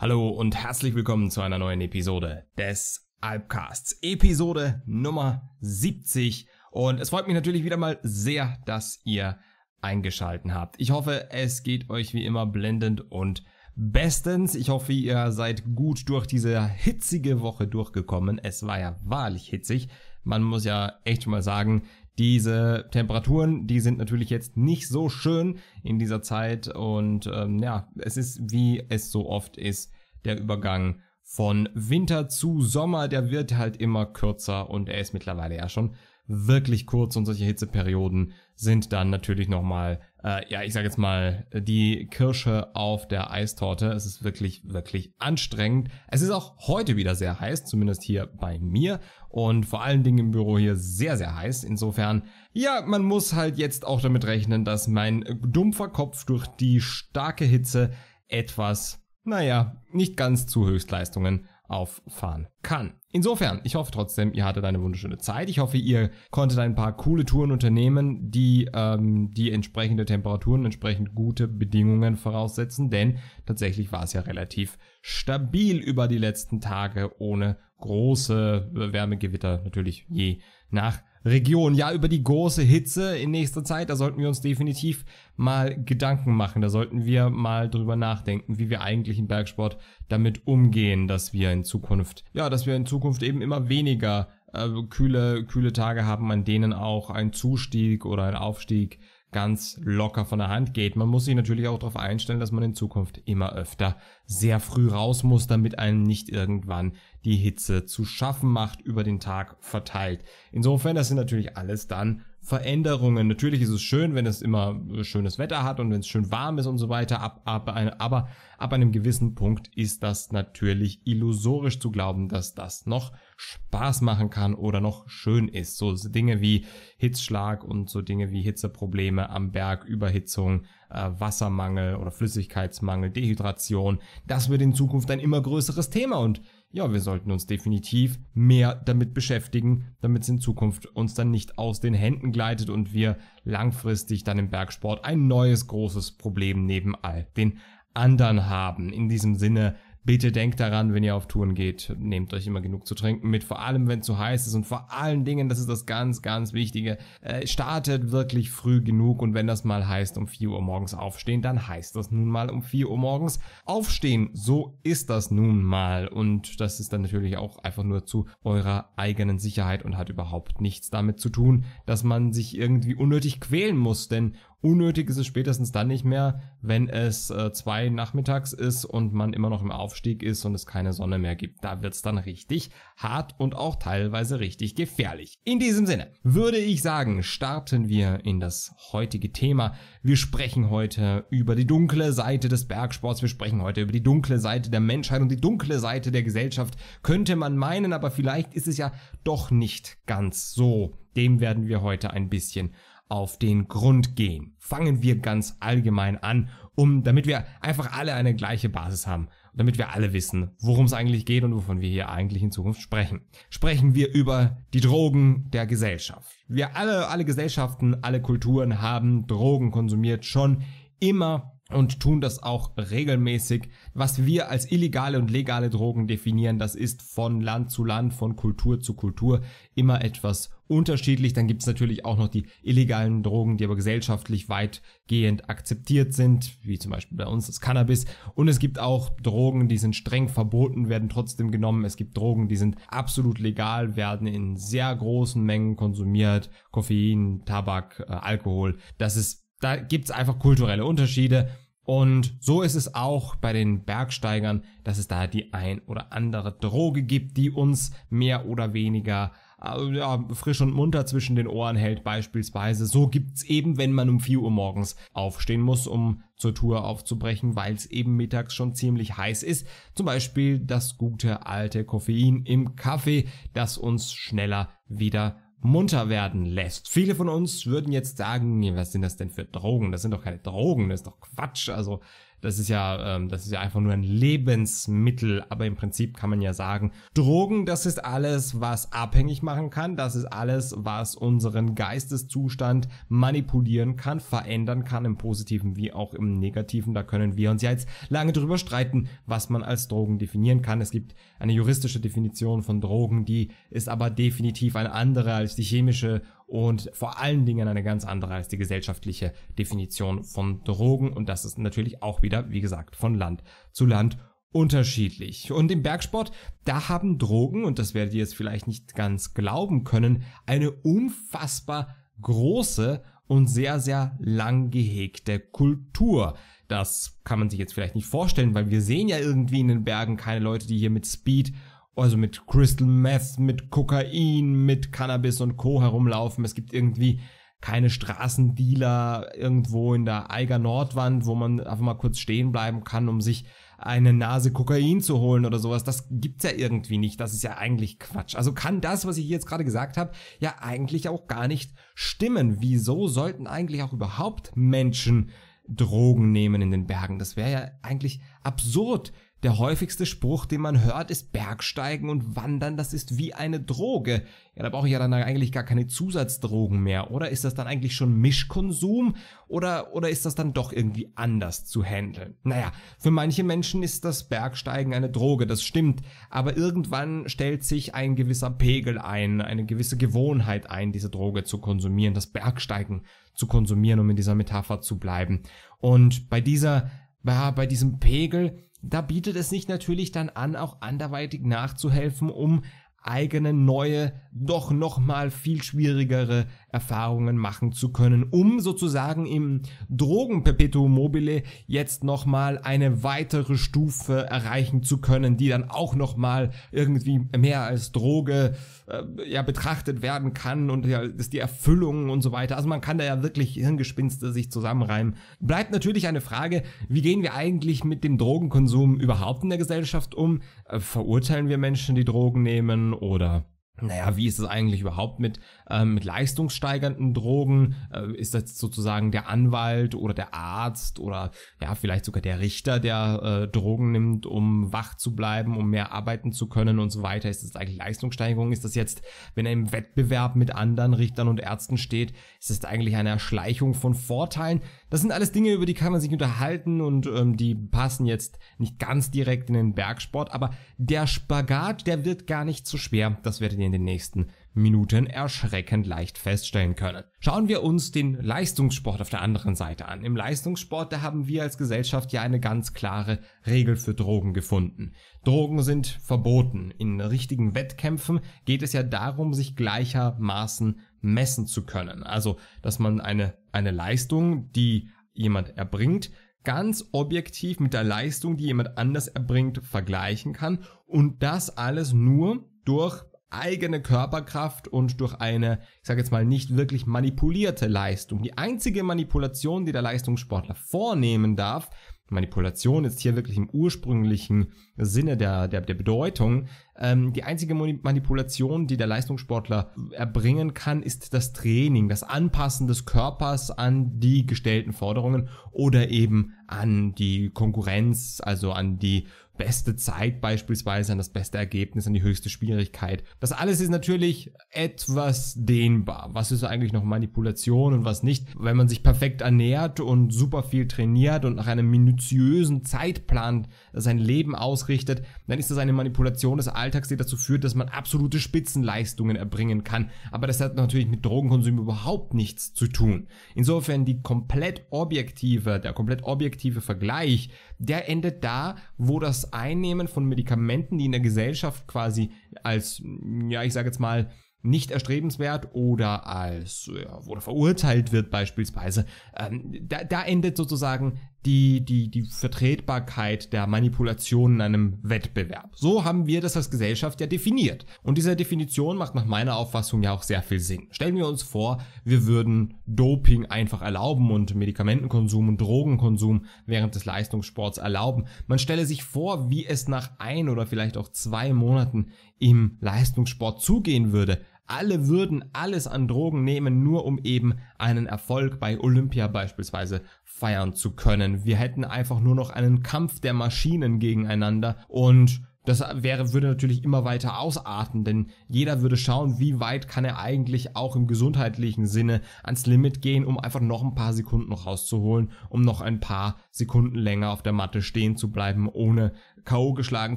Hallo und herzlich willkommen zu einer neuen Episode des Alpcasts. Episode Nummer 70. Und es freut mich natürlich wieder mal sehr, dass ihr eingeschalten habt. Ich hoffe, es geht euch wie immer blendend und bestens. Ich hoffe, ihr seid gut durch diese hitzige Woche durchgekommen. Es war ja wahrlich hitzig. Man muss ja echt schon mal sagen, diese Temperaturen, die sind natürlich jetzt nicht so schön in dieser Zeit und ähm, ja, es ist wie es so oft ist, der Übergang von Winter zu Sommer, der wird halt immer kürzer und er ist mittlerweile ja schon wirklich kurz und solche Hitzeperioden sind dann natürlich nochmal äh, ja, ich sage jetzt mal, die Kirsche auf der Eistorte. Es ist wirklich, wirklich anstrengend. Es ist auch heute wieder sehr heiß, zumindest hier bei mir und vor allen Dingen im Büro hier sehr, sehr heiß. Insofern, ja, man muss halt jetzt auch damit rechnen, dass mein dumpfer Kopf durch die starke Hitze etwas, naja, nicht ganz zu Höchstleistungen auffahren kann. Insofern, ich hoffe trotzdem, ihr hattet eine wunderschöne Zeit. Ich hoffe, ihr konntet ein paar coole Touren unternehmen, die ähm, die entsprechende Temperaturen, entsprechend gute Bedingungen voraussetzen, denn tatsächlich war es ja relativ stabil über die letzten Tage ohne große Wärmegewitter natürlich je nach Region. Ja, über die große Hitze in nächster Zeit, da sollten wir uns definitiv mal Gedanken machen. Da sollten wir mal drüber nachdenken, wie wir eigentlich im Bergsport damit umgehen, dass wir in Zukunft, ja, dass wir in Zukunft eben immer weniger äh, kühle, kühle Tage haben, an denen auch ein Zustieg oder ein Aufstieg ganz locker von der Hand geht. Man muss sich natürlich auch darauf einstellen, dass man in Zukunft immer öfter sehr früh raus muss, damit einem nicht irgendwann die Hitze zu schaffen macht, über den Tag verteilt. Insofern, das sind natürlich alles dann Veränderungen. Natürlich ist es schön, wenn es immer schönes Wetter hat und wenn es schön warm ist und so weiter, ab, ab, aber ab einem gewissen Punkt ist das natürlich illusorisch zu glauben, dass das noch Spaß machen kann oder noch schön ist. So Dinge wie Hitzschlag und so Dinge wie Hitzeprobleme am Berg, Überhitzung, äh, Wassermangel oder Flüssigkeitsmangel, Dehydration, das wird in Zukunft ein immer größeres Thema und ja, wir sollten uns definitiv mehr damit beschäftigen, damit es in Zukunft uns dann nicht aus den Händen gleitet und wir langfristig dann im Bergsport ein neues großes Problem neben all den anderen haben. In diesem Sinne Bitte denkt daran, wenn ihr auf Touren geht, nehmt euch immer genug zu trinken mit, vor allem wenn es zu heiß ist und vor allen Dingen, das ist das ganz, ganz Wichtige, äh, startet wirklich früh genug und wenn das mal heißt, um 4 Uhr morgens aufstehen, dann heißt das nun mal um 4 Uhr morgens aufstehen. So ist das nun mal und das ist dann natürlich auch einfach nur zu eurer eigenen Sicherheit und hat überhaupt nichts damit zu tun, dass man sich irgendwie unnötig quälen muss, denn Unnötig ist es spätestens dann nicht mehr, wenn es äh, zwei nachmittags ist und man immer noch im Aufstieg ist und es keine Sonne mehr gibt. Da wird's dann richtig hart und auch teilweise richtig gefährlich. In diesem Sinne würde ich sagen, starten wir in das heutige Thema. Wir sprechen heute über die dunkle Seite des Bergsports. Wir sprechen heute über die dunkle Seite der Menschheit und die dunkle Seite der Gesellschaft. Könnte man meinen, aber vielleicht ist es ja doch nicht ganz so. Dem werden wir heute ein bisschen auf den Grund gehen. Fangen wir ganz allgemein an, um, damit wir einfach alle eine gleiche Basis haben damit wir alle wissen, worum es eigentlich geht und wovon wir hier eigentlich in Zukunft sprechen. Sprechen wir über die Drogen der Gesellschaft. Wir alle, alle Gesellschaften, alle Kulturen haben Drogen konsumiert schon immer und tun das auch regelmäßig. Was wir als illegale und legale Drogen definieren, das ist von Land zu Land, von Kultur zu Kultur immer etwas unterschiedlich. Dann gibt es natürlich auch noch die illegalen Drogen, die aber gesellschaftlich weitgehend akzeptiert sind, wie zum Beispiel bei uns das Cannabis. Und es gibt auch Drogen, die sind streng verboten, werden trotzdem genommen. Es gibt Drogen, die sind absolut legal, werden in sehr großen Mengen konsumiert. Koffein, Tabak, äh, Alkohol. Das ist, da gibt es einfach kulturelle Unterschiede. Und so ist es auch bei den Bergsteigern, dass es da die ein oder andere Droge gibt, die uns mehr oder weniger also, ja, frisch und munter zwischen den Ohren hält beispielsweise. So gibt's eben, wenn man um 4 Uhr morgens aufstehen muss, um zur Tour aufzubrechen, weil es eben mittags schon ziemlich heiß ist. Zum Beispiel das gute alte Koffein im Kaffee, das uns schneller wieder munter werden lässt. Viele von uns würden jetzt sagen, was sind das denn für Drogen? Das sind doch keine Drogen, das ist doch Quatsch. Also das ist ja, ähm, das ist ja einfach nur ein Lebensmittel, aber im Prinzip kann man ja sagen, Drogen, das ist alles, was abhängig machen kann, das ist alles, was unseren Geisteszustand manipulieren kann, verändern kann, im positiven wie auch im negativen. Da können wir uns ja jetzt lange drüber streiten, was man als Drogen definieren kann. Es gibt eine juristische Definition von Drogen, die ist aber definitiv eine andere als die chemische und vor allen Dingen eine ganz andere als die gesellschaftliche Definition von Drogen. Und das ist natürlich auch wieder, wie gesagt, von Land zu Land unterschiedlich. Und im Bergsport, da haben Drogen, und das werdet ihr jetzt vielleicht nicht ganz glauben können, eine unfassbar große und sehr, sehr lang gehegte Kultur. Das kann man sich jetzt vielleicht nicht vorstellen, weil wir sehen ja irgendwie in den Bergen keine Leute, die hier mit Speed also mit Crystal Meth, mit Kokain, mit Cannabis und Co. herumlaufen. Es gibt irgendwie keine Straßendealer irgendwo in der Eiger Nordwand, wo man einfach mal kurz stehen bleiben kann, um sich eine Nase Kokain zu holen oder sowas. Das gibt's ja irgendwie nicht. Das ist ja eigentlich Quatsch. Also kann das, was ich jetzt gerade gesagt habe, ja eigentlich auch gar nicht stimmen. Wieso sollten eigentlich auch überhaupt Menschen Drogen nehmen in den Bergen? Das wäre ja eigentlich absurd. Der häufigste Spruch, den man hört, ist Bergsteigen und Wandern, das ist wie eine Droge. Ja, da brauche ich ja dann eigentlich gar keine Zusatzdrogen mehr, oder? Ist das dann eigentlich schon Mischkonsum oder, oder ist das dann doch irgendwie anders zu handeln? Naja, für manche Menschen ist das Bergsteigen eine Droge, das stimmt, aber irgendwann stellt sich ein gewisser Pegel ein, eine gewisse Gewohnheit ein, diese Droge zu konsumieren, das Bergsteigen zu konsumieren, um in dieser Metapher zu bleiben. Und bei dieser, bei, bei diesem Pegel, da bietet es sich natürlich dann an, auch anderweitig nachzuhelfen, um eigene neue, doch nochmal viel schwierigere Erfahrungen machen zu können, um sozusagen im Drogenperpetuum mobile jetzt nochmal eine weitere Stufe erreichen zu können, die dann auch nochmal irgendwie mehr als Droge äh, ja betrachtet werden kann und ja, ist die Erfüllung und so weiter. Also man kann da ja wirklich Hirngespinste sich zusammenreimen. Bleibt natürlich eine Frage, wie gehen wir eigentlich mit dem Drogenkonsum überhaupt in der Gesellschaft um? Äh, verurteilen wir Menschen, die Drogen nehmen? oder naja, wie ist es eigentlich überhaupt mit, ähm, mit leistungssteigernden Drogen? Äh, ist das sozusagen der Anwalt oder der Arzt oder ja, vielleicht sogar der Richter, der äh, Drogen nimmt, um wach zu bleiben, um mehr arbeiten zu können und so weiter? Ist das eigentlich Leistungssteigerung? Ist das jetzt, wenn er im Wettbewerb mit anderen Richtern und Ärzten steht, ist das eigentlich eine Erschleichung von Vorteilen? Das sind alles Dinge, über die kann man sich unterhalten und ähm, die passen jetzt nicht ganz direkt in den Bergsport, aber der Spagat, der wird gar nicht zu so schwer. Das werdet ihr in den nächsten Minuten erschreckend leicht feststellen können. Schauen wir uns den Leistungssport auf der anderen Seite an. Im Leistungssport, da haben wir als Gesellschaft ja eine ganz klare Regel für Drogen gefunden. Drogen sind verboten. In richtigen Wettkämpfen geht es ja darum, sich gleichermaßen messen zu können. Also, dass man eine, eine Leistung, die jemand erbringt, ganz objektiv mit der Leistung, die jemand anders erbringt, vergleichen kann und das alles nur durch eigene Körperkraft und durch eine, ich sage jetzt mal, nicht wirklich manipulierte Leistung. Die einzige Manipulation, die der Leistungssportler vornehmen darf, Manipulation ist hier wirklich im ursprünglichen Sinne der, der, der Bedeutung. Ähm, die einzige Manipulation, die der Leistungssportler erbringen kann, ist das Training, das Anpassen des Körpers an die gestellten Forderungen oder eben an die Konkurrenz, also an die beste Zeit beispielsweise, an das beste Ergebnis, an die höchste Schwierigkeit. Das alles ist natürlich etwas dehnbar. Was ist eigentlich noch Manipulation und was nicht? Wenn man sich perfekt ernährt und super viel trainiert und nach einem minutiösen Zeitplan sein Leben ausrichtet, dann ist das eine Manipulation des Alltags, die dazu führt, dass man absolute Spitzenleistungen erbringen kann. Aber das hat natürlich mit Drogenkonsum überhaupt nichts zu tun. Insofern die komplett objektive, der komplett objektive Vergleich, der endet da, wo das Einnehmen von Medikamenten, die in der Gesellschaft quasi als, ja, ich sage jetzt mal, nicht erstrebenswert oder als ja, oder verurteilt wird beispielsweise, ähm, da, da endet sozusagen die, die, die Vertretbarkeit der Manipulation in einem Wettbewerb. So haben wir das als Gesellschaft ja definiert. Und diese Definition macht nach meiner Auffassung ja auch sehr viel Sinn. Stellen wir uns vor, wir würden Doping einfach erlauben und Medikamentenkonsum und Drogenkonsum während des Leistungssports erlauben. Man stelle sich vor, wie es nach ein oder vielleicht auch zwei Monaten im Leistungssport zugehen würde. Alle würden alles an Drogen nehmen, nur um eben einen Erfolg bei Olympia beispielsweise feiern zu können. Wir hätten einfach nur noch einen Kampf der Maschinen gegeneinander und das wäre, würde natürlich immer weiter ausarten, denn jeder würde schauen, wie weit kann er eigentlich auch im gesundheitlichen Sinne ans Limit gehen, um einfach noch ein paar Sekunden rauszuholen, um noch ein paar Sekunden länger auf der Matte stehen zu bleiben, ohne K.O. geschlagen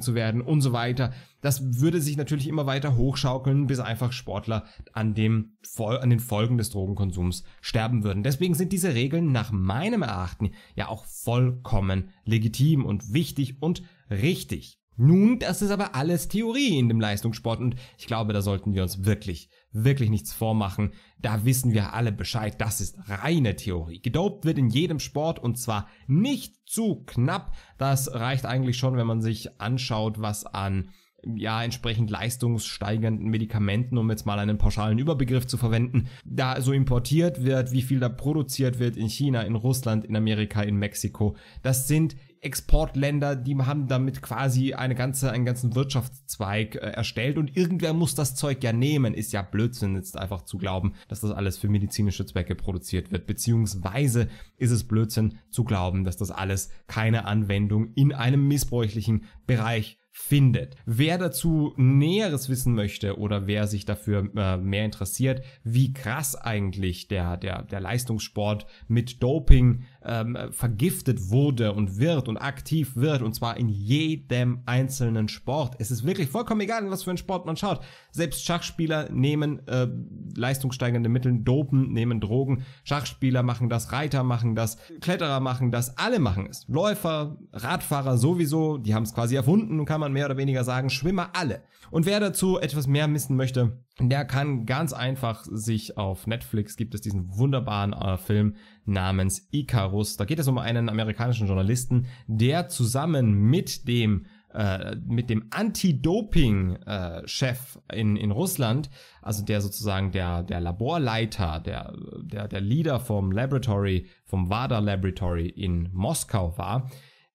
zu werden und so weiter. Das würde sich natürlich immer weiter hochschaukeln, bis einfach Sportler an, dem, an den Folgen des Drogenkonsums sterben würden. Deswegen sind diese Regeln nach meinem Erachten ja auch vollkommen legitim und wichtig und richtig. Nun, das ist aber alles Theorie in dem Leistungssport und ich glaube, da sollten wir uns wirklich, wirklich nichts vormachen. Da wissen wir alle Bescheid, das ist reine Theorie. Gedopt wird in jedem Sport und zwar nicht zu knapp. Das reicht eigentlich schon, wenn man sich anschaut, was an ja, entsprechend leistungssteigernden Medikamenten, um jetzt mal einen pauschalen Überbegriff zu verwenden, da so importiert wird, wie viel da produziert wird in China, in Russland, in Amerika, in Mexiko. Das sind Exportländer, die haben damit quasi eine ganze, einen ganzen Wirtschaftszweig äh, erstellt und irgendwer muss das Zeug ja nehmen. Ist ja Blödsinn, jetzt einfach zu glauben, dass das alles für medizinische Zwecke produziert wird. Beziehungsweise ist es Blödsinn zu glauben, dass das alles keine Anwendung in einem missbräuchlichen Bereich findet. Wer dazu Näheres wissen möchte oder wer sich dafür äh, mehr interessiert, wie krass eigentlich der, der, der Leistungssport mit Doping ähm, vergiftet wurde und wird und aktiv wird und zwar in jedem einzelnen Sport. Es ist wirklich vollkommen egal, in was für einen Sport man schaut. Selbst Schachspieler nehmen äh, leistungssteigernde Mittel, dopen, nehmen Drogen. Schachspieler machen das, Reiter machen das, Kletterer machen das, alle machen es. Läufer, Radfahrer sowieso, die haben es quasi erfunden, kann man mehr oder weniger sagen, Schwimmer alle. Und wer dazu etwas mehr missen möchte, der kann ganz einfach sich auf Netflix gibt es diesen wunderbaren äh, Film namens Icarus. Da geht es um einen amerikanischen Journalisten, der zusammen mit dem äh, mit dem Anti-Doping-Chef äh, in, in Russland, also der sozusagen der, der Laborleiter, der, der, der Leader vom Laboratory, vom WADA Laboratory in Moskau war,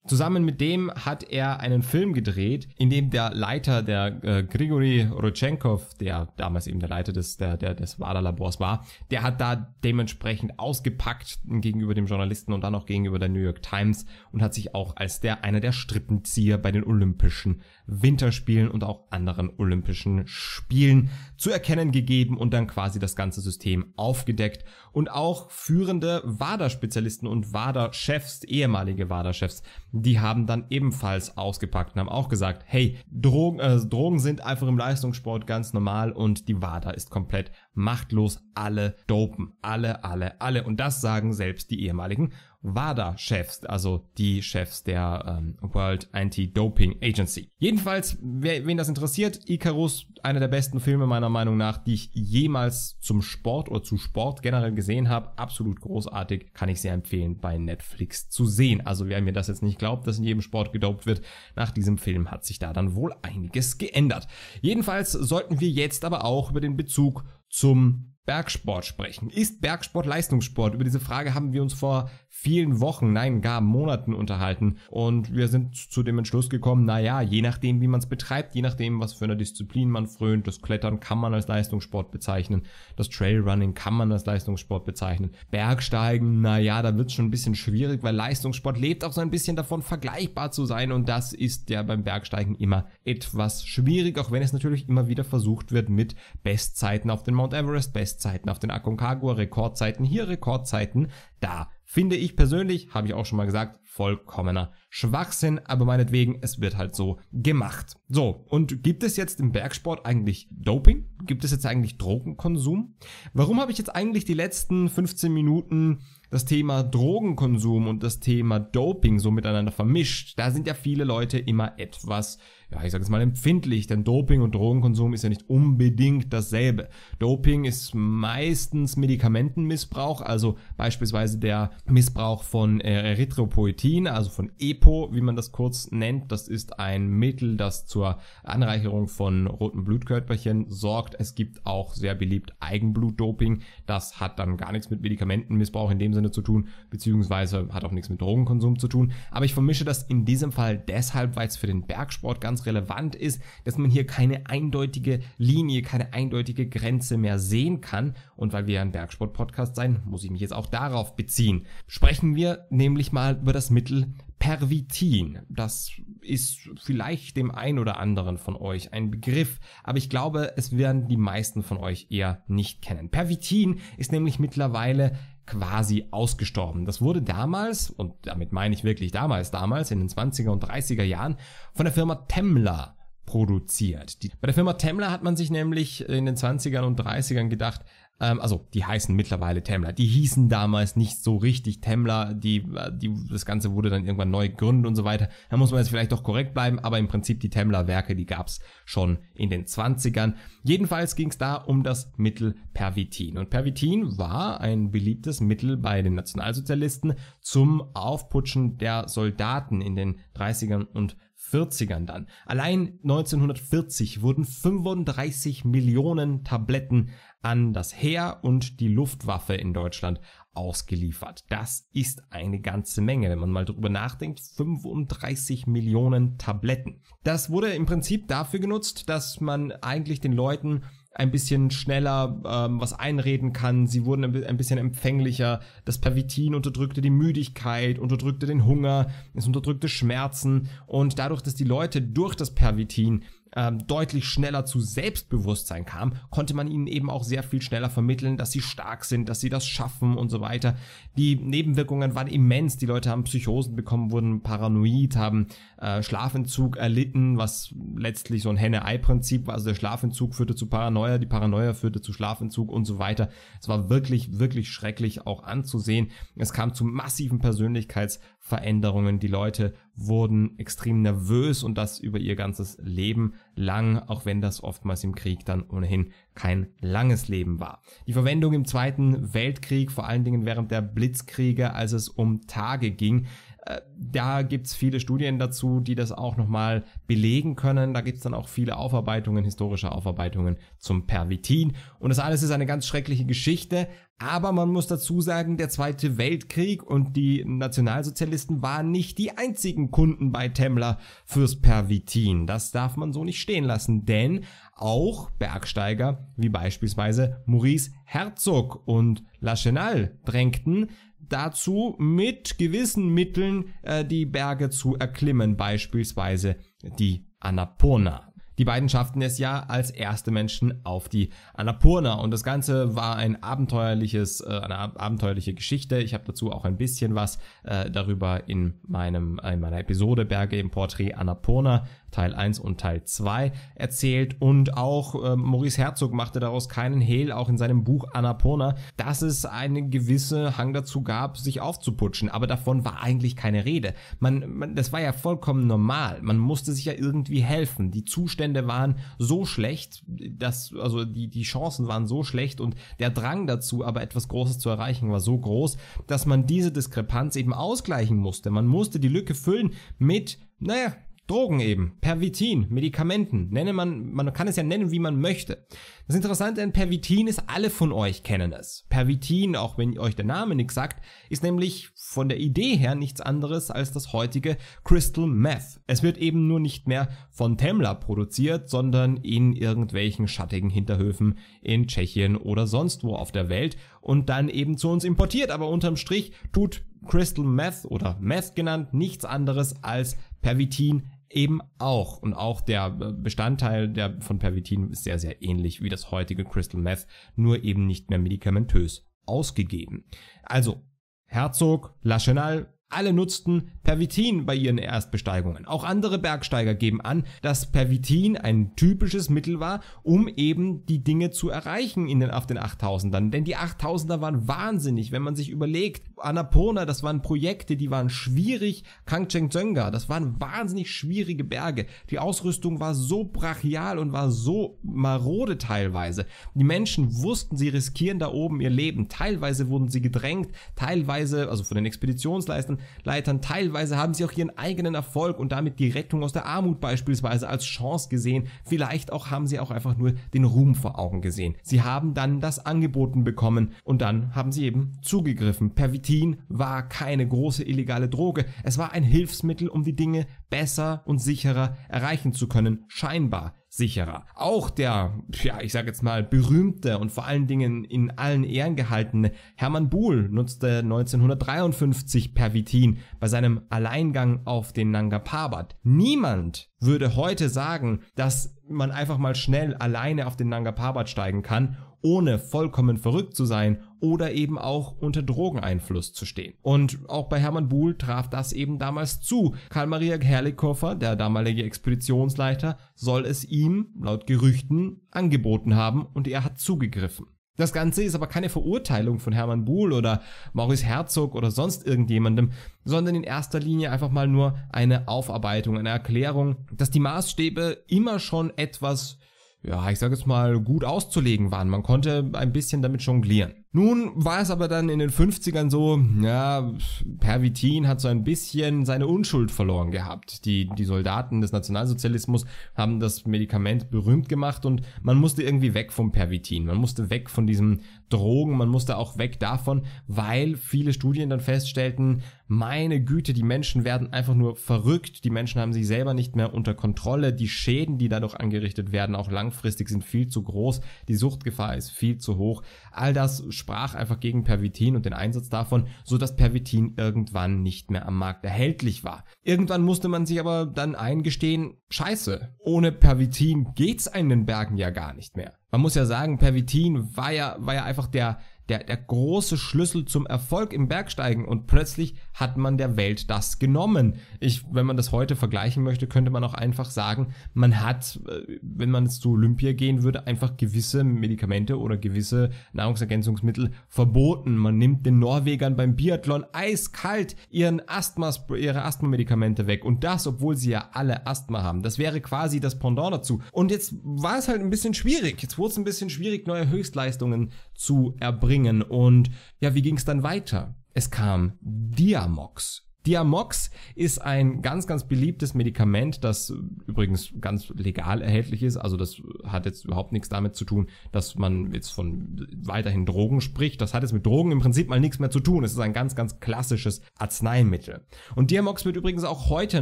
Zusammen mit dem hat er einen Film gedreht, in dem der Leiter, der äh, Grigori Rodchenkov, der damals eben der Leiter des, der, der, des WADA-Labors war, der hat da dementsprechend ausgepackt gegenüber dem Journalisten und dann auch gegenüber der New York Times und hat sich auch als der einer der Strippenzieher bei den Olympischen Winterspielen und auch anderen Olympischen Spielen zu erkennen gegeben und dann quasi das ganze System aufgedeckt. Und auch führende WADA-Spezialisten und WADA-Chefs, ehemalige WADA-Chefs, die haben dann ebenfalls ausgepackt und haben auch gesagt, hey, Drogen, äh, Drogen sind einfach im Leistungssport ganz normal und die WADA ist komplett machtlos. Alle dopen. Alle, alle, alle. Und das sagen selbst die ehemaligen WADA-Chefs, also die Chefs der ähm, World Anti-Doping Agency. Jedenfalls, wer, wen das interessiert, Icarus, einer der besten Filme meiner Meinung nach, die ich jemals zum Sport oder zu Sport generell gesehen habe, absolut großartig, kann ich sehr empfehlen, bei Netflix zu sehen. Also wer mir das jetzt nicht glaubt, dass in jedem Sport gedopt wird, nach diesem Film hat sich da dann wohl einiges geändert. Jedenfalls sollten wir jetzt aber auch über den Bezug zum Bergsport sprechen. Ist Bergsport Leistungssport? Über diese Frage haben wir uns vor vielen Wochen, nein, gar Monaten unterhalten. Und wir sind zu dem Entschluss gekommen, naja, je nachdem, wie man es betreibt, je nachdem, was für eine Disziplin man frönt, das Klettern kann man als Leistungssport bezeichnen, das Trailrunning kann man als Leistungssport bezeichnen, Bergsteigen, naja, da wird es schon ein bisschen schwierig, weil Leistungssport lebt auch so ein bisschen davon, vergleichbar zu sein. Und das ist ja beim Bergsteigen immer etwas schwierig, auch wenn es natürlich immer wieder versucht wird mit Bestzeiten auf den Mount Everest, Bestzeiten auf den Aconcagua, Rekordzeiten hier, Rekordzeiten da. Finde ich persönlich, habe ich auch schon mal gesagt, vollkommener Schwachsinn, aber meinetwegen, es wird halt so gemacht. So, und gibt es jetzt im Bergsport eigentlich Doping? Gibt es jetzt eigentlich Drogenkonsum? Warum habe ich jetzt eigentlich die letzten 15 Minuten das Thema Drogenkonsum und das Thema Doping so miteinander vermischt? Da sind ja viele Leute immer etwas, ja, ich sage jetzt mal empfindlich, denn Doping und Drogenkonsum ist ja nicht unbedingt dasselbe. Doping ist meistens Medikamentenmissbrauch, also beispielsweise der Missbrauch von äh, Erythropoetin Lecithin, also von EPO, wie man das kurz nennt. Das ist ein Mittel, das zur Anreicherung von roten Blutkörperchen sorgt. Es gibt auch sehr beliebt Eigenblutdoping. Das hat dann gar nichts mit Medikamentenmissbrauch in dem Sinne zu tun, beziehungsweise hat auch nichts mit Drogenkonsum zu tun. Aber ich vermische das in diesem Fall deshalb, weil es für den Bergsport ganz relevant ist, dass man hier keine eindeutige Linie, keine eindeutige Grenze mehr sehen kann. Und weil wir ein Bergsport-Podcast sein, muss ich mich jetzt auch darauf beziehen. Sprechen wir nämlich mal über das Nahrungsmittel Pervitin. Das ist vielleicht dem ein oder anderen von euch ein Begriff, aber ich glaube, es werden die meisten von euch eher nicht kennen. Pervitin ist nämlich mittlerweile quasi ausgestorben. Das wurde damals, und damit meine ich wirklich damals, damals in den 20er und 30er Jahren, von der Firma Temmler produziert. bei der Firma Temmler hat man sich nämlich in den 20ern und 30ern gedacht, ähm, also, die heißen mittlerweile Temmler. Die hießen damals nicht so richtig Temmler. Die, äh, die, das Ganze wurde dann irgendwann neu gegründet und so weiter. Da muss man jetzt vielleicht doch korrekt bleiben, aber im Prinzip die Temmler-Werke, die gab's schon in den 20ern. Jedenfalls ging's da um das Mittel Pervitin. Und Pervitin war ein beliebtes Mittel bei den Nationalsozialisten zum Aufputschen der Soldaten in den 30ern und 40ern dann. Allein 1940 wurden 35 Millionen Tabletten an das Heer und die Luftwaffe in Deutschland ausgeliefert. Das ist eine ganze Menge, wenn man mal drüber nachdenkt. 35 Millionen Tabletten. Das wurde im Prinzip dafür genutzt, dass man eigentlich den Leuten ein bisschen schneller ähm, was einreden kann. Sie wurden ein bisschen empfänglicher. Das Pervitin unterdrückte die Müdigkeit, unterdrückte den Hunger, es unterdrückte Schmerzen. Und dadurch, dass die Leute durch das Pervitin ähm, deutlich schneller zu Selbstbewusstsein kam, konnte man ihnen eben auch sehr viel schneller vermitteln, dass sie stark sind, dass sie das schaffen und so weiter. Die Nebenwirkungen waren immens. Die Leute haben Psychosen bekommen, wurden paranoid, haben äh, Schlafentzug erlitten, was letztlich so ein Henne-Ei-Prinzip war. Also der Schlafentzug führte zu Paranoia, die Paranoia führte zu Schlafentzug und so weiter. Es war wirklich, wirklich schrecklich auch anzusehen. Es kam zu massiven Persönlichkeits Veränderungen. Die Leute wurden extrem nervös und das über ihr ganzes Leben lang, auch wenn das oftmals im Krieg dann ohnehin kein langes Leben war. Die Verwendung im Zweiten Weltkrieg, vor allen Dingen während der Blitzkriege, als es um Tage ging, äh, da gibt's viele Studien dazu, die das auch nochmal belegen können. Da gibt's dann auch viele Aufarbeitungen, historische Aufarbeitungen zum Pervitin. Und das alles ist eine ganz schreckliche Geschichte. Aber man muss dazu sagen, der Zweite Weltkrieg und die Nationalsozialisten waren nicht die einzigen Kunden bei Temmler fürs Pervitin. Das darf man so nicht stehen lassen, denn auch Bergsteiger wie beispielsweise Maurice Herzog und Lachenal drängten, dazu, mit gewissen Mitteln äh, die Berge zu erklimmen, beispielsweise die Annapurna. Die beiden schafften es ja als erste Menschen auf die Annapurna und das Ganze war ein abenteuerliches, äh, eine abenteuerliche Geschichte. Ich habe dazu auch ein bisschen was äh, darüber in meinem in meiner Episode Berge im Porträt Annapurna Teil 1 und Teil 2 erzählt und auch äh, Maurice Herzog machte daraus keinen Hehl, auch in seinem Buch Annapurna, dass es einen gewissen Hang dazu gab, sich aufzuputschen, aber davon war eigentlich keine Rede. Man, man, das war ja vollkommen normal, man musste sich ja irgendwie helfen. Die Zustände waren so schlecht, dass, also die, die Chancen waren so schlecht und der Drang dazu, aber etwas Großes zu erreichen, war so groß, dass man diese Diskrepanz eben ausgleichen musste. Man musste die Lücke füllen mit, naja, Drogen eben, Pervitin, Medikamenten, nenne man, man kann es ja nennen, wie man möchte. Das Interessante an Pervitin ist, alle von euch kennen es. Pervitin, auch wenn euch der Name nichts sagt, ist nämlich von der Idee her nichts anderes als das heutige Crystal Meth. Es wird eben nur nicht mehr von Temla produziert, sondern in irgendwelchen schattigen Hinterhöfen in Tschechien oder sonst wo auf der Welt und dann eben zu uns importiert. Aber unterm Strich tut Crystal Meth oder Meth genannt nichts anderes als Pervitin eben auch. Und auch der Bestandteil der, von Pervitin ist sehr, sehr ähnlich wie das heutige Crystal Meth, nur eben nicht mehr medikamentös ausgegeben. Also, Herzog, Lachenal, alle nutzten Pervitin bei ihren Erstbesteigungen. Auch andere Bergsteiger geben an, dass Pervitin ein typisches Mittel war, um eben die Dinge zu erreichen in den, auf den 8000ern. Denn die 8000er waren wahnsinnig, wenn man sich überlegt. Annapurna, das waren Projekte, die waren schwierig. Kangchengzönga, das waren wahnsinnig schwierige Berge. Die Ausrüstung war so brachial und war so marode teilweise. Die Menschen wussten, sie riskieren da oben ihr Leben. Teilweise wurden sie gedrängt, teilweise, also von den Expeditionsleistern, Leitern. Teilweise haben sie auch ihren eigenen Erfolg und damit die Rettung aus der Armut beispielsweise als Chance gesehen. Vielleicht auch haben sie auch einfach nur den Ruhm vor Augen gesehen. Sie haben dann das angeboten bekommen und dann haben sie eben zugegriffen. Pervitin war keine große illegale Droge. Es war ein Hilfsmittel, um die Dinge besser und sicherer erreichen zu können. Scheinbar sicherer. Auch der, ja, ich sage jetzt mal, berühmte und vor allen Dingen in allen Ehren gehaltene Hermann Buhl nutzte 1953 Pervitin bei seinem Alleingang auf den Nanga Parbat. Niemand würde heute sagen, dass man einfach mal schnell alleine auf den Nanga Parbat steigen kann ohne vollkommen verrückt zu sein oder eben auch unter Drogeneinfluss zu stehen. Und auch bei Hermann Buhl traf das eben damals zu. Karl Maria Herlikoffer, der damalige Expeditionsleiter, soll es ihm, laut Gerüchten, angeboten haben und er hat zugegriffen. Das Ganze ist aber keine Verurteilung von Hermann Buhl oder Maurice Herzog oder sonst irgendjemandem, sondern in erster Linie einfach mal nur eine Aufarbeitung, eine Erklärung, dass die Maßstäbe immer schon etwas ja, ich sage jetzt mal, gut auszulegen waren. Man konnte ein bisschen damit jonglieren. Nun war es aber dann in den 50ern so, ja, Pervitin hat so ein bisschen seine Unschuld verloren gehabt. Die, die Soldaten des Nationalsozialismus haben das Medikament berühmt gemacht und man musste irgendwie weg vom Pervitin. Man musste weg von diesem Drogen, man musste auch weg davon, weil viele Studien dann feststellten, meine Güte, die Menschen werden einfach nur verrückt, die Menschen haben sich selber nicht mehr unter Kontrolle, die Schäden, die dadurch angerichtet werden, auch langfristig sind viel zu groß, die Suchtgefahr ist viel zu hoch. All das sprach einfach gegen Pervitin und den Einsatz davon, so dass Pervitin irgendwann nicht mehr am Markt erhältlich war. Irgendwann musste man sich aber dann eingestehen, scheiße, ohne Pervitin geht's einen Bergen ja gar nicht mehr. Man muss ja sagen, Pervitin war ja, war ja einfach der, der, der große Schlüssel zum Erfolg im Bergsteigen und plötzlich hat man der Welt das genommen. Ich, wenn man das heute vergleichen möchte, könnte man auch einfach sagen, man hat, äh, wenn man zu Olympia gehen würde, einfach gewisse Medikamente oder gewisse Nahrungsergänzungsmittel verboten. Man nimmt den Norwegern beim Biathlon eiskalt ihren Asthmas, ihre Asthma-Medikamente weg und das, obwohl sie ja alle Asthma haben. Das wäre quasi das Pendant dazu. Und jetzt war es halt ein bisschen schwierig. Jetzt wurde es ein bisschen schwierig, neue Höchstleistungen zu erbringen springen. Und ja, wie ging es dann weiter? Es kam Diamox. Diamox ist ein ganz, ganz beliebtes Medikament, das übrigens ganz legal erhältlich ist. Also das hat jetzt überhaupt nichts damit zu tun, dass man jetzt von weiterhin Drogen spricht. Das hat jetzt mit Drogen im Prinzip mal nichts mehr zu tun. Es ist ein ganz, ganz klassisches Arzneimittel. Und Diamox wird übrigens auch heute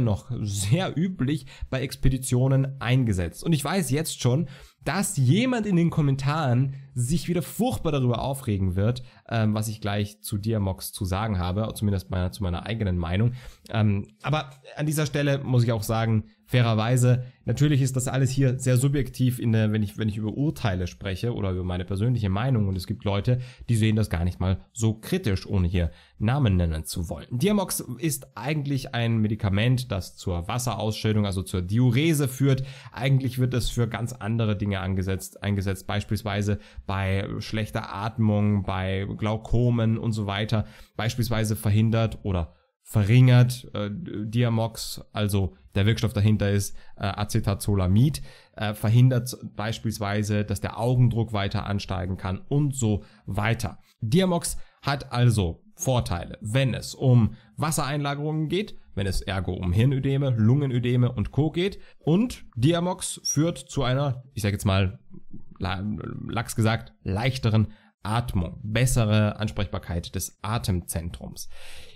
noch sehr üblich bei Expeditionen eingesetzt. Und ich weiß jetzt schon, dass jemand in den Kommentaren sich wieder furchtbar darüber aufregen wird, ähm, was ich gleich zu dir, Mox, zu sagen habe, zumindest meiner, zu meiner eigenen Meinung. Ähm, aber an dieser Stelle muss ich auch sagen, fairerweise, natürlich ist das alles hier sehr subjektiv, in der, wenn, ich, wenn ich über Urteile spreche oder über meine persönliche Meinung und es gibt Leute, die sehen das gar nicht mal so kritisch, ohne hier Namen nennen zu wollen. Diamox ist eigentlich ein Medikament, das zur Wasserausschüttung, also zur Diurese führt. Eigentlich wird es für ganz andere Dinge angesetzt, eingesetzt, beispielsweise bei schlechter Atmung, bei Glaukomen und so weiter beispielsweise verhindert oder verringert äh, Diamox, also der Wirkstoff dahinter ist äh, Acetazolamid, äh, verhindert beispielsweise, dass der Augendruck weiter ansteigen kann und so weiter. Diamox hat also Vorteile, wenn es um Wassereinlagerungen geht, wenn es ergo um Hirnödeme, Lungenödeme und Co geht und Diamox führt zu einer, ich sage jetzt mal lax gesagt, leichteren Atmung, bessere Ansprechbarkeit des Atemzentrums.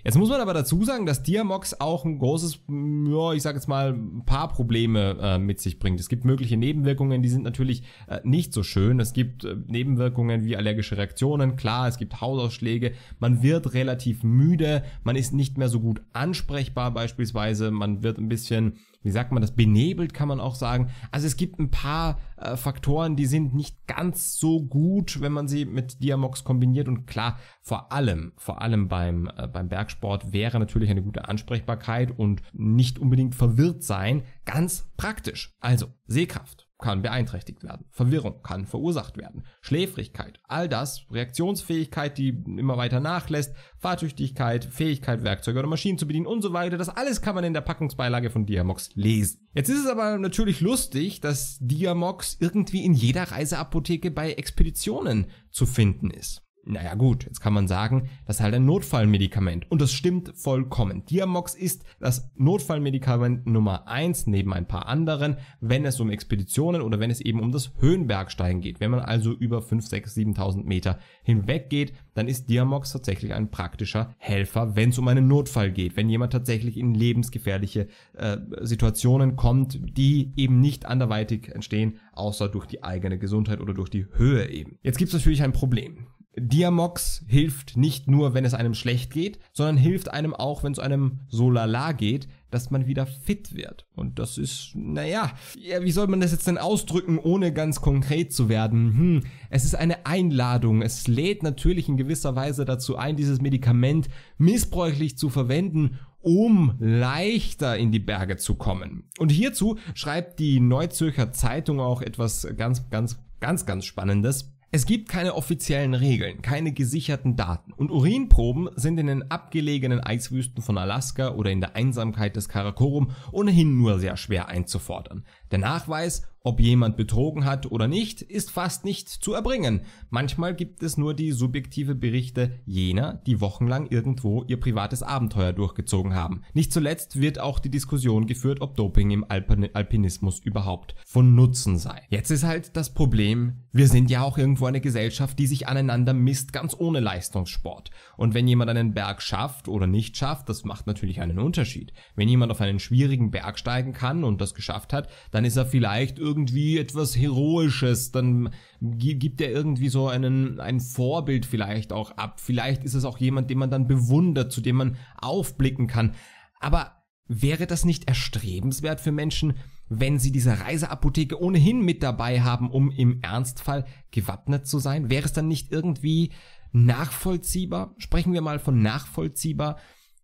Jetzt muss man aber dazu sagen, dass Diamox auch ein großes, ja, ich sage jetzt mal, ein paar Probleme äh, mit sich bringt. Es gibt mögliche Nebenwirkungen, die sind natürlich äh, nicht so schön. Es gibt äh, Nebenwirkungen wie allergische Reaktionen, klar, es gibt Hausausschläge, man wird relativ müde, man ist nicht mehr so gut ansprechbar beispielsweise, man wird ein bisschen wie sagt man das, benebelt kann man auch sagen. Also es gibt ein paar äh, Faktoren, die sind nicht ganz so gut, wenn man sie mit Diamox kombiniert. Und klar, vor allem, vor allem beim, äh, beim Bergsport wäre natürlich eine gute Ansprechbarkeit und nicht unbedingt verwirrt sein ganz praktisch. Also Sehkraft kann beeinträchtigt werden. Verwirrung kann verursacht werden. Schläfrigkeit, all das, Reaktionsfähigkeit, die immer weiter nachlässt, Fahrtüchtigkeit, Fähigkeit, Werkzeuge oder Maschinen zu bedienen und so weiter, das alles kann man in der Packungsbeilage von Diamox lesen. Jetzt ist es aber natürlich lustig, dass Diamox irgendwie in jeder Reiseapotheke bei Expeditionen zu finden ist. Naja gut, jetzt kann man sagen, das ist halt ein Notfallmedikament. Und das stimmt vollkommen. Diamox ist das Notfallmedikament Nummer eins neben ein paar anderen, wenn es um Expeditionen oder wenn es eben um das Höhenbergsteigen geht. Wenn man also über 5, 6, 7.000 Meter hinweg geht, dann ist Diamox tatsächlich ein praktischer Helfer, wenn es um einen Notfall geht. Wenn jemand tatsächlich in lebensgefährliche äh, Situationen kommt, die eben nicht anderweitig entstehen, außer durch die eigene Gesundheit oder durch die Höhe eben. Jetzt gibt es natürlich ein Problem. Diamox hilft nicht nur, wenn es einem schlecht geht, sondern hilft einem auch, wenn es einem so lala geht, dass man wieder fit wird. Und das ist, naja, ja, wie soll man das jetzt denn ausdrücken, ohne ganz konkret zu werden? Hm, es ist eine Einladung. Es lädt natürlich in gewisser Weise dazu ein, dieses Medikament missbräuchlich zu verwenden um leichter in die Berge zu kommen. Und hierzu schreibt die Neuzürcher Zeitung auch etwas ganz, ganz, ganz, ganz Spannendes. Es gibt keine offiziellen Regeln, keine gesicherten Daten und Urinproben sind in den abgelegenen Eiswüsten von Alaska oder in der Einsamkeit des Karakorum ohnehin nur sehr schwer einzufordern. Der Nachweis ob jemand betrogen hat oder nicht, ist fast nicht zu erbringen. Manchmal gibt es nur die subjektive Berichte jener, die wochenlang irgendwo ihr privates Abenteuer durchgezogen haben. Nicht zuletzt wird auch die Diskussion geführt, ob Doping im Alpin Alpinismus überhaupt von Nutzen sei. Jetzt ist halt das Problem, wir sind ja auch irgendwo eine Gesellschaft, die sich aneinander misst, ganz ohne Leistungssport. Und wenn jemand einen Berg schafft oder nicht schafft, das macht natürlich einen Unterschied. Wenn jemand auf einen schwierigen Berg steigen kann und das geschafft hat, dann ist er vielleicht irgendwie etwas Heroisches, dann gibt er irgendwie so einen, ein Vorbild vielleicht auch ab. Vielleicht ist es auch jemand, den man dann bewundert, zu dem man aufblicken kann. Aber wäre das nicht erstrebenswert für Menschen, wenn sie diese Reiseapotheke ohnehin mit dabei haben, um im Ernstfall gewappnet zu sein? Wäre es dann nicht irgendwie nachvollziehbar? Sprechen wir mal von nachvollziehbar,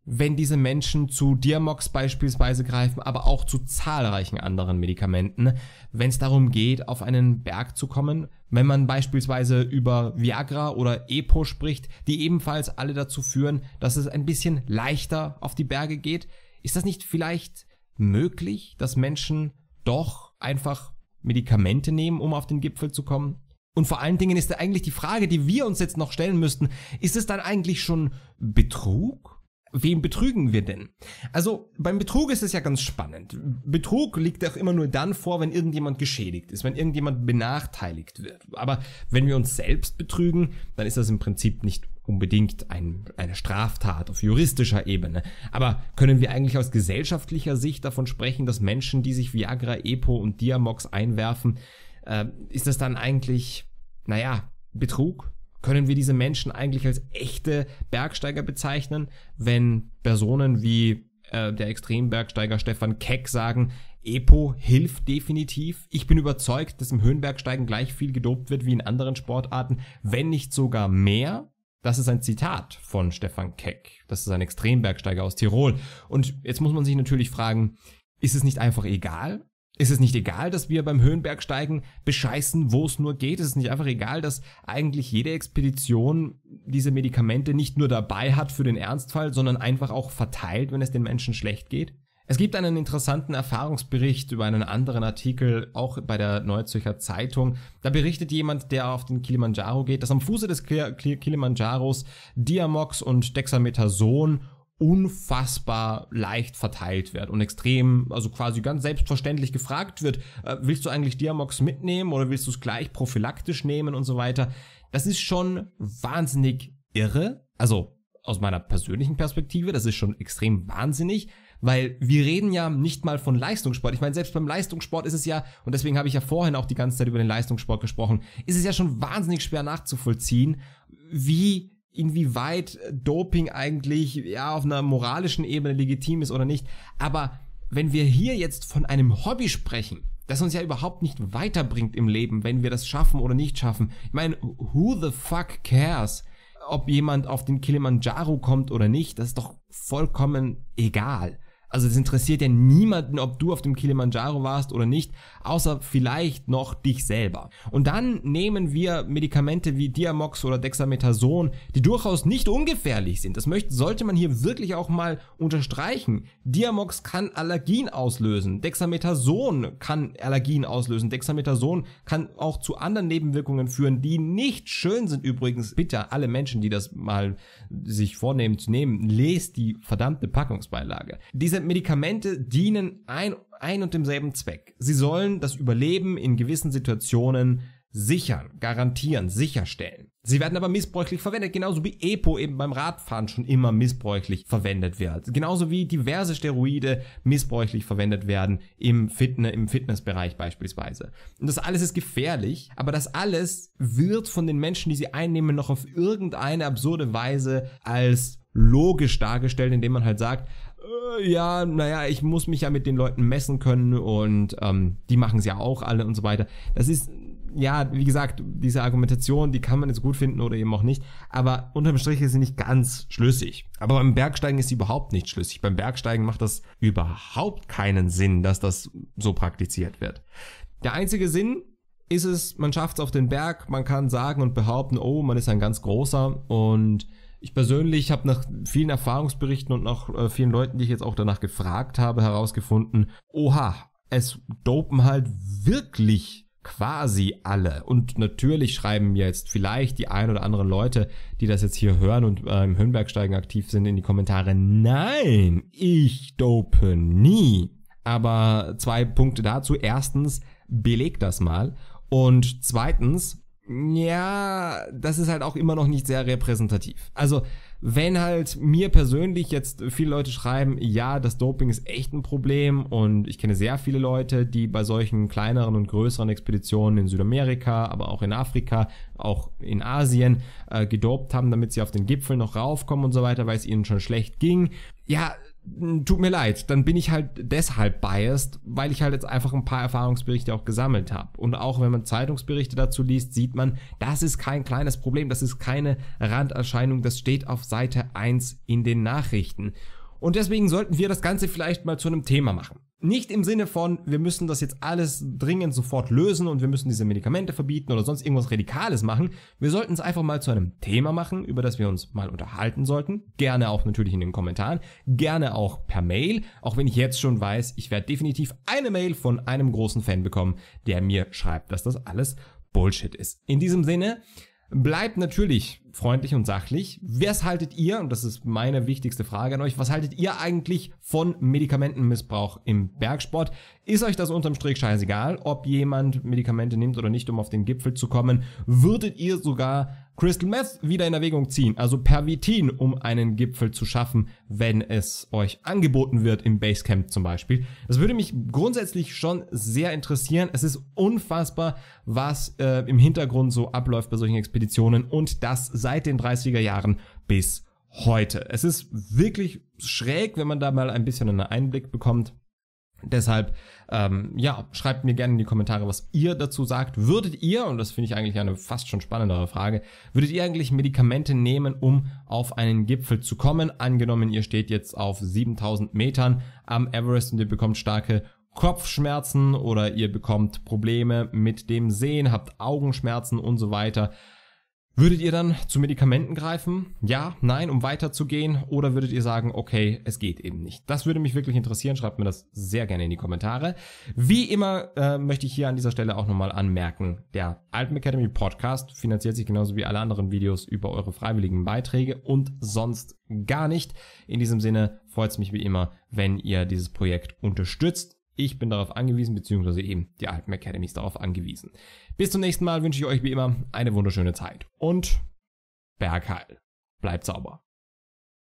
wenn diese Menschen zu Diamox beispielsweise greifen, aber auch zu zahlreichen anderen Medikamenten, wenn es darum geht, auf einen Berg zu kommen, wenn man beispielsweise über Viagra oder Epo spricht, die ebenfalls alle dazu führen, dass es ein bisschen leichter auf die Berge geht, ist das nicht vielleicht möglich, dass Menschen doch einfach Medikamente nehmen, um auf den Gipfel zu kommen? Und vor allen Dingen ist da eigentlich die Frage, die wir uns jetzt noch stellen müssten, ist es dann eigentlich schon Betrug? wem betrügen wir denn? Also beim Betrug ist es ja ganz spannend. Betrug liegt auch immer nur dann vor, wenn irgendjemand geschädigt ist, wenn irgendjemand benachteiligt wird. Aber wenn wir uns selbst betrügen, dann ist das im Prinzip nicht unbedingt ein, eine Straftat auf juristischer Ebene. Aber können wir eigentlich aus gesellschaftlicher Sicht davon sprechen, dass Menschen, die sich Viagra, Epo und Diamox einwerfen, äh, ist das dann eigentlich, naja, Betrug? Können wir diese Menschen eigentlich als echte Bergsteiger bezeichnen, wenn Personen wie äh, der Extrembergsteiger Stefan Keck sagen, Epo hilft definitiv. Ich bin überzeugt, dass im Höhenbergsteigen gleich viel gedopt wird wie in anderen Sportarten, wenn nicht sogar mehr. Das ist ein Zitat von Stefan Keck. Das ist ein Extrembergsteiger aus Tirol. Und jetzt muss man sich natürlich fragen, ist es nicht einfach egal? Ist es nicht egal, dass wir beim Höhenbergsteigen bescheißen, wo es nur geht? Ist es nicht einfach egal, dass eigentlich jede Expedition diese Medikamente nicht nur dabei hat für den Ernstfall, sondern einfach auch verteilt, wenn es den Menschen schlecht geht? Es gibt einen interessanten Erfahrungsbericht über einen anderen Artikel, auch bei der Neuzücher Zeitung. Da berichtet jemand, der auf den Kilimanjaro geht, dass am Fuße des Kilimanjaros Diamox und Dexamethason unfassbar leicht verteilt wird und extrem, also quasi ganz selbstverständlich gefragt wird, äh, willst du eigentlich Diamox mitnehmen oder willst du es gleich prophylaktisch nehmen und so weiter. Das ist schon wahnsinnig irre, also aus meiner persönlichen Perspektive, das ist schon extrem wahnsinnig, weil wir reden ja nicht mal von Leistungssport. Ich meine, selbst beim Leistungssport ist es ja, und deswegen habe ich ja vorhin auch die ganze Zeit über den Leistungssport gesprochen, ist es ja schon wahnsinnig schwer nachzuvollziehen, wie inwieweit Doping eigentlich ja auf einer moralischen Ebene legitim ist oder nicht. Aber wenn wir hier jetzt von einem Hobby sprechen, das uns ja überhaupt nicht weiterbringt im Leben, wenn wir das schaffen oder nicht schaffen. Ich meine, who the fuck cares, ob jemand auf den Kilimanjaro kommt oder nicht? Das ist doch vollkommen egal. Also es interessiert ja niemanden, ob du auf dem Kilimanjaro warst oder nicht, außer vielleicht noch dich selber. Und dann nehmen wir Medikamente wie Diamox oder Dexamethason, die durchaus nicht ungefährlich sind. Das möchte, sollte man hier wirklich auch mal unterstreichen. Diamox kann Allergien auslösen, Dexamethason kann Allergien auslösen, Dexamethason kann auch zu anderen Nebenwirkungen führen, die nicht schön sind übrigens. Bitte alle Menschen, die das mal sich vornehmen zu nehmen, lest die verdammte Packungsbeilage. Diese diese Medikamente dienen ein, ein und demselben Zweck. Sie sollen das Überleben in gewissen Situationen sichern, garantieren, sicherstellen. Sie werden aber missbräuchlich verwendet, genauso wie EPO eben beim Radfahren schon immer missbräuchlich verwendet wird. Genauso wie diverse Steroide missbräuchlich verwendet werden im, Fitness, im Fitnessbereich beispielsweise. Und das alles ist gefährlich, aber das alles wird von den Menschen, die sie einnehmen, noch auf irgendeine absurde Weise als logisch dargestellt, indem man halt sagt, äh, ja, naja, ich muss mich ja mit den Leuten messen können und ähm, die machen es ja auch alle und so weiter. Das ist, ja, wie gesagt, diese Argumentation, die kann man jetzt gut finden oder eben auch nicht, aber unterm Strich ist sie nicht ganz schlüssig. Aber beim Bergsteigen ist sie überhaupt nicht schlüssig. Beim Bergsteigen macht das überhaupt keinen Sinn, dass das so praktiziert wird. Der einzige Sinn, ist es, man schafft es auf den Berg, man kann sagen und behaupten, oh, man ist ein ganz großer und ich persönlich habe nach vielen Erfahrungsberichten und nach äh, vielen Leuten, die ich jetzt auch danach gefragt habe, herausgefunden, oha, es dopen halt wirklich quasi alle. Und natürlich schreiben jetzt vielleicht die ein oder anderen Leute, die das jetzt hier hören und äh, im Höhenbergsteigen aktiv sind, in die Kommentare, nein, ich dope nie. Aber zwei Punkte dazu. Erstens, beleg das mal. Und zweitens, ja, das ist halt auch immer noch nicht sehr repräsentativ. Also, wenn halt mir persönlich jetzt viele Leute schreiben, ja, das Doping ist echt ein Problem und ich kenne sehr viele Leute, die bei solchen kleineren und größeren Expeditionen in Südamerika, aber auch in Afrika, auch in Asien äh, gedopt haben, damit sie auf den Gipfel noch raufkommen und so weiter, weil es ihnen schon schlecht ging. Ja, hm, tut mir leid, dann bin ich halt deshalb biased, weil ich halt jetzt einfach ein paar Erfahrungsberichte auch gesammelt habe. Und auch wenn man Zeitungsberichte dazu liest, sieht man, das ist kein kleines Problem, das ist keine Randerscheinung, das steht auf Seite 1 in den Nachrichten. Und deswegen sollten wir das Ganze vielleicht mal zu einem Thema machen. Nicht im Sinne von, wir müssen das jetzt alles dringend sofort lösen und wir müssen diese Medikamente verbieten oder sonst irgendwas Radikales machen. Wir sollten es einfach mal zu einem Thema machen, über das wir uns mal unterhalten sollten. Gerne auch natürlich in den Kommentaren, gerne auch per Mail, auch wenn ich jetzt schon weiß, ich werde definitiv eine Mail von einem großen Fan bekommen, der mir schreibt, dass das alles Bullshit ist. In diesem Sinne, bleibt natürlich freundlich und sachlich. Was haltet ihr, und das ist meine wichtigste Frage an euch, was haltet ihr eigentlich von Medikamentenmissbrauch im Bergsport? Ist euch das unterm Strich scheißegal, ob jemand Medikamente nimmt oder nicht, um auf den Gipfel zu kommen? Würdet ihr sogar Crystal Meth wieder in Erwägung ziehen, also Pervitin, um einen Gipfel zu schaffen, wenn es euch angeboten wird im Basecamp zum Beispiel. Das würde mich grundsätzlich schon sehr interessieren. Es ist unfassbar, was äh, im Hintergrund so abläuft bei solchen Expeditionen und das seit den 30er Jahren bis heute. Es ist wirklich schräg, wenn man da mal ein bisschen einen Einblick bekommt. Deshalb, ähm, ja, schreibt mir gerne in die Kommentare, was ihr dazu sagt. Würdet ihr, und das finde ich eigentlich eine fast schon spannendere Frage, würdet ihr eigentlich Medikamente nehmen, um auf einen Gipfel zu kommen? Angenommen, ihr steht jetzt auf 7000 Metern am Everest und ihr bekommt starke Kopfschmerzen oder ihr bekommt Probleme mit dem Sehen, habt Augenschmerzen und so weiter. Würdet ihr dann zu Medikamenten greifen? Ja, nein, um weiterzugehen? Oder würdet ihr sagen, okay, es geht eben nicht? Das würde mich wirklich interessieren. Schreibt mir das sehr gerne in die Kommentare. Wie immer äh, möchte ich hier an dieser Stelle auch nochmal anmerken, der Alpen Academy Podcast finanziert sich genauso wie alle anderen Videos über eure freiwilligen Beiträge und sonst gar nicht. In diesem Sinne freut es mich wie immer, wenn ihr dieses Projekt unterstützt. Ich bin darauf angewiesen, beziehungsweise eben die Alpen Academy ist darauf angewiesen. Bis zum nächsten Mal wünsche ich euch wie immer eine wunderschöne Zeit und Bergheil. Bleibt sauber.